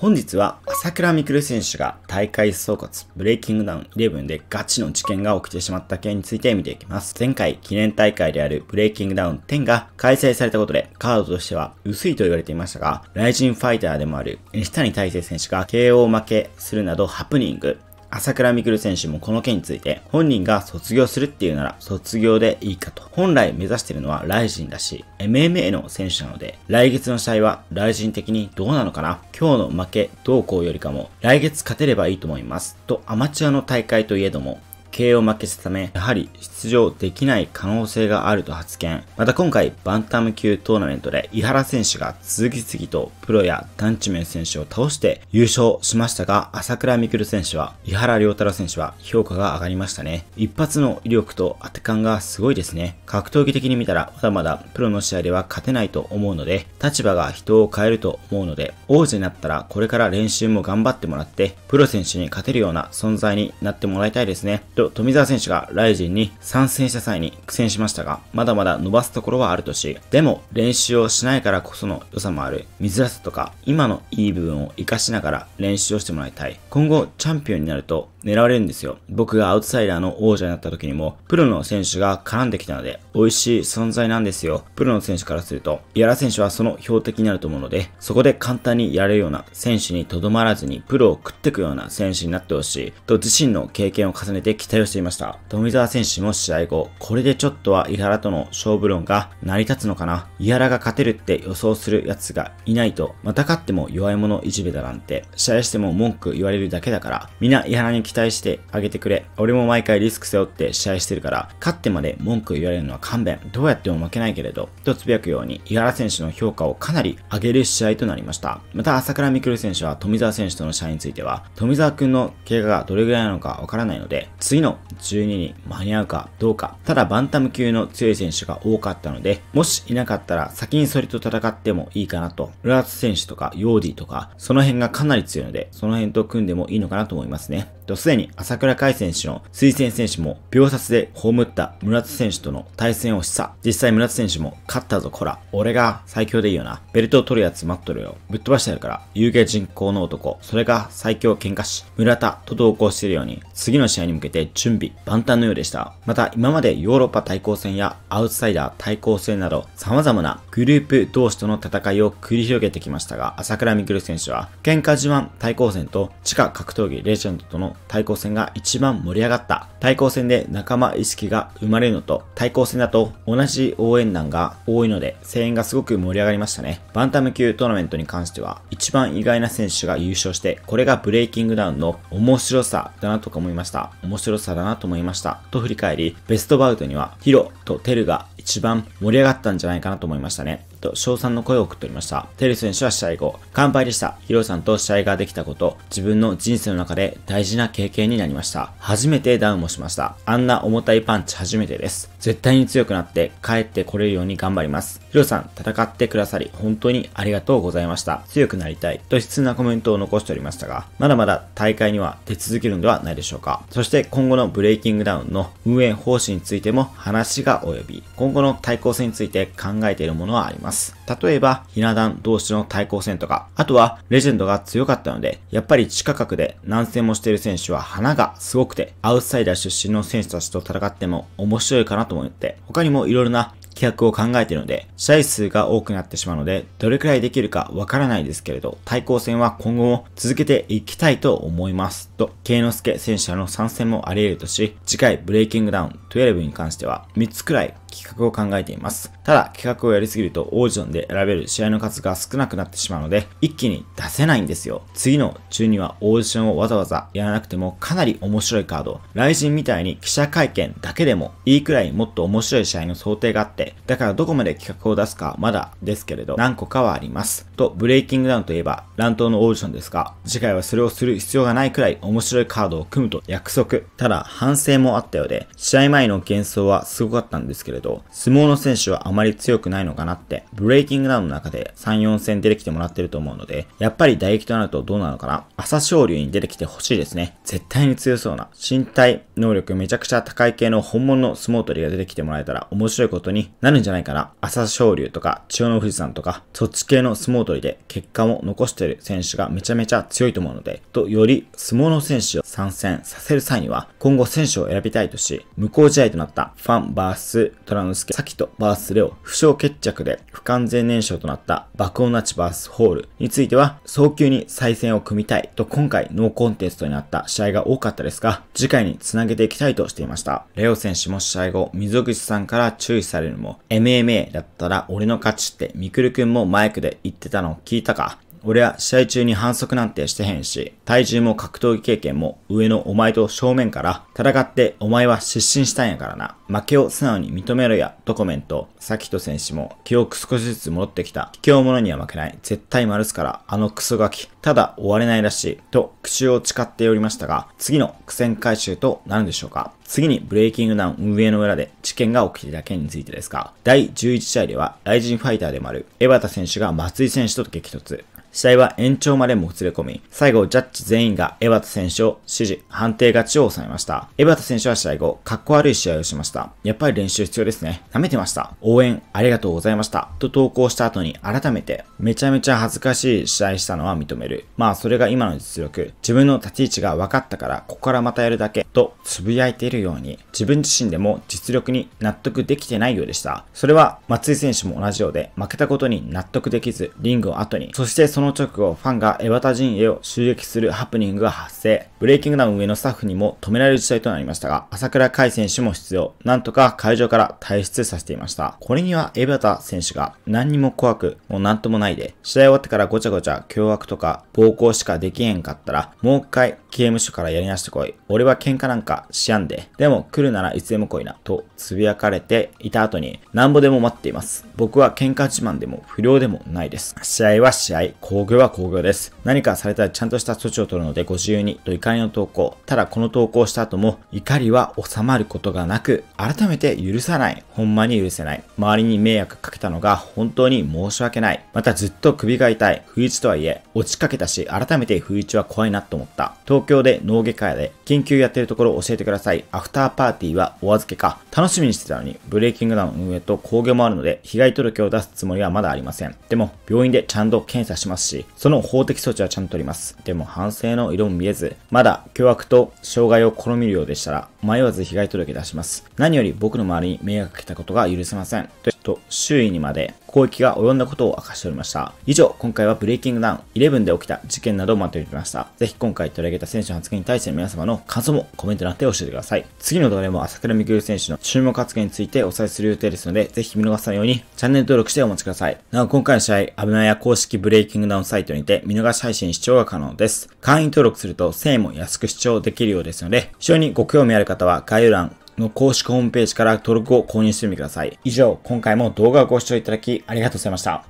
本日は朝倉未来選手が大会総括ブレイキングダウン11でガチの事件が起きてしまった件について見ていきます。前回記念大会であるブレイキングダウン10が開催されたことでカードとしては薄いと言われていましたが、ライジンファイターでもある西谷大成選手が KO 負けするなどハプニング、朝倉未来選手もこの件について、本人が卒業するっていうなら卒業でいいかと。本来目指してるのはライジンだし、MMA の選手なので、来月の試合はライジン的にどうなのかな今日の負け、どうこうよりかも、来月勝てればいいと思います。とアマチュアの大会といえども、KO 負けしたため、やはり出場できない可能性があると発言。また今回、バンタム級トーナメントで、井原選手が次々とプロやダンチメン選手を倒して優勝しましたが、朝倉未来選手は、井原良太郎選手は評価が上がりましたね。一発の威力と当て感がすごいですね。格闘技的に見たら、まだまだプロの試合では勝てないと思うので、立場が人を変えると思うので、王子になったらこれから練習も頑張ってもらって、プロ選手に勝てるような存在になってもらいたいですね。と富澤選手がライジンに参戦した際に苦戦しましたが、まだまだ伸ばすところはあるとし、でも練習をしないからこその良さもある、見づらさとか、今のいい部分を活かしながら練習をしてもらいたい。今後チャンピオンになると、狙われるんですよ。僕がアウトサイダーの王者になった時にも、プロの選手が絡んできたので、美味しい存在なんですよ。プロの選手からすると、井原選手はその標的になると思うので、そこで簡単にやれるような選手にとどまらずに、プロを食っていくような選手になってほしい、と自身の経験を重ねて期待をしていました。富澤選手も試合後、これでちょっとは井原との勝負論が成り立つのかな。井原が勝てるって予想する奴がいないと、また勝っても弱い者いじめだなんて、試合しても文句言われるだけだから、みんな原に期待してあげてくれ。俺も毎回リスク背負って試合してるから、勝ってまで文句言われるのは勘弁。どうやっても負けないけれど、とつぶやくように、井原選手の評価をかなり上げる試合となりました。また、朝倉未来選手は富澤選手との試合については、富澤くんの経過がどれぐらいなのかわからないので、次の12に間に合うかどうか、ただバンタム級の強い選手が多かったので、もしいなかったら先にそれと戦ってもいいかなと、浦和選手とかヨーディとか、その辺がかなり強いので、その辺と組んでもいいのかなと思いますね。とすでに朝倉海選手の推薦選手も秒殺で葬った村田選手との対戦をしさ。実際村田選手も勝ったぞこら。俺が最強でいいよな。ベルトを取るやつ待っとるよ。ぶっ飛ばしてやるから。有形人口の男。それが最強喧嘩師。村田と同行しているように、次の試合に向けて準備万端のようでした。また今までヨーロッパ対抗戦やアウトサイダー対抗戦など様々なグループ同士との戦いを繰り広げてきましたが、朝倉未来選手は喧嘩自慢対抗戦と地下格闘技レジェンドとの対抗戦が一番盛り上がった。対抗戦で仲間意識が生まれるのと、対抗戦だと同じ応援団が多いので、声援がすごく盛り上がりましたね。バンタム級トーナメントに関しては、一番意外な選手が優勝して、これがブレイキングダウンの面白さだなとか思いました。面白さだなと思いました。と振り返り、ベストバウトにはヒロとテルが一番盛り上がったんじゃないかなと思いましたね。と称賛の声を送っておりました。テレ選手は試合後、乾杯でした。ヒロさんと試合ができたこと、自分の人生の中で大事な経験になりました。初めてダウンもしました。あんな重たいパンチ初めてです。絶対に強くなって帰ってこれるように頑張ります。ヒロさん、戦ってくださり、本当にありがとうございました。強くなりたい。と悲痛なコメントを残しておりましたが、まだまだ大会には出続けるのではないでしょうか。そして今後のブレイキングダウンの運営方針についても話が及び、今後の対抗戦について考えているものはあります。ます。例えば、ひな壇同士の対抗戦とか、あとはレジェンドが強かったので、やっぱり地下格で何戦もしている選手は花がすごくて、アウトサイダー出身の選手たちと戦っても面白いかなと思って、他にも色々な企画を考えているので、試合数が多くなってしまうので、どれくらいできるかわからないですけれど、対抗戦は今後も続けていきたいと思います。と、慶之助選手の参戦もあり得るとし、次回ブレイキングダウン12に関しては、3つくらい企画を考えています。ただ、企画をやりすぎるとオーディションで選べる試合の数が少なくなってしまうので、一気に出せないんですよ。次の中にはオーディションをわざわざやらなくてもかなり面白いカード、雷神みたいに記者会見だけでもいいくらいもっと面白い試合の想定があって、だからどこまで企画を出すかまだですけれど、何個かはあります。と、ブレイキングダウンといえば、乱闘のオーディションですが、次回はそれをする必要がないくらい面白いカードを組むと約束。ただ、反省もあったようで、試合前の幻想はすごかったんですけれど、れど、相撲の選手はあまり強くないのかなって、ブレイキングダウンの中で3、4戦出てきてもらってると思うので、やっぱり打撃となるとどうなのかな朝青龍に出てきてほしいですね。絶対に強そうな、身体、能力めちゃくちゃ高い系の本物の相撲取りが出てきてもらえたら面白いことになるんじゃないかな。朝青龍とか、千代の富士山とか、そっち系の相撲取りで結果も残してる選手がめちゃめちゃ強いと思うので、と、より相撲の選手を参戦させる際には、今後選手を選びたいとし、無効試合となったファンバーストラノサキとバースレオ、負傷決着で不完全燃焼となった爆音なちバースホールについては、早急に再戦を組みたいと今回ノーコンテストになった試合が多かったですが、次回に繋げていきたいとしていました。レオ選手も試合後、溝口さんから注意されるも、MMA だったら俺の勝ちってミクル君もマイクで言ってたのを聞いたか俺は試合中に反則なんてしてへんし、体重も格闘技経験も上のお前と正面から戦ってお前は失神したんやからな。負けを素直に認めろや、とコメント。サキト選手も記憶少しずつ戻ってきた。卑怯者には負けない。絶対丸すから、あのクソガキ。ただ終われないらしい。と、口を誓っておりましたが、次の苦戦回収となるんでしょうか次にブレイキングダウン運営の裏で事件が起きていた件についてですが、第11試合では、ライジンファイターでもある、江端選手が松井選手と激突。試合は延長までもつれ込み、最後ジャッジ全員が江端選手を支持、判定勝ちを収めました。江端選手は試合後、かっこ悪い試合をしました。やっぱり練習必要ですね。舐めてました。応援ありがとうございました。と投稿した後に改めて、めちゃめちゃ恥ずかしい試合したのは認める。まあそれが今の実力。自分の立ち位置が分かったから、ここからまたやるだけ、と呟いているように、自分自身でも実力に納得できてないようでした。それは松井選手も同じようで、負けたことに納得できず、リングを後に、そしてそその直後、ファンがエバタ陣営を襲撃するハプニングが発生。ブレイキングダウン上のスタッフにも止められる事態となりましたが、朝倉海選手も必要。なんとか会場から退出させていました。これにはエバタ選手が何にも怖く、もう何ともないで、試合終わってからごちゃごちゃ凶悪とか暴行しかできへんかったら、もう一回刑務所からやり直してこい。俺は喧嘩なんかしやんで。でも来るならいつでも来いな。と呟かれていた後に、なんぼでも待っています。僕は喧嘩自慢でも不良でもないです。試合は試合、工業は工業です。何かされたらちゃんとした措置を取るのでご自由にと怒りの投稿。ただこの投稿した後も怒りは収まることがなく、改めて許さない。ほんまに許せない。周りに迷惑かけたのが本当に申し訳ない。またずっと首が痛い。不一とはいえ、落ちかけたし、改めて不一は怖いなと思った。と東京で脳外科で緊急やってるところ教えてください。アフターパーティーはお預けか。楽しみにしてたのに、ブレイキングダウン運営と工業もあるので、被害届を出すつもりはまだありません。でも、病院でちゃんと検査しますし、その法的措置はちゃんと取ります。でも、反省の色も見えず、まだ凶悪と障害を好みるようでしたら、迷わず被害届出します。何より僕の周りに迷惑かけたことが許せません。とと周囲にまで攻撃が及んだことを明かしておりました。以上、今回はブレイキングダウン11で起きた事件などをまとめてみました。ぜひ今回取り上げた選手の発言に対して皆様の感想もコメント欄で教えてください。次の動画でも朝倉未来選手の注目発言についてお伝えする予定ですので、ぜひ見逃さないようにチャンネル登録してお待ちください。なお今回の試合、アブナや公式ブレイキングダウンサイトにて見逃し配信視聴が可能です。会員登録すると1000円も安く視聴できるようですので、非常にご興味ある方は概要欄、の公式ホームページから登録を購入してみてください。以上、今回も動画をご視聴いただきありがとうございました。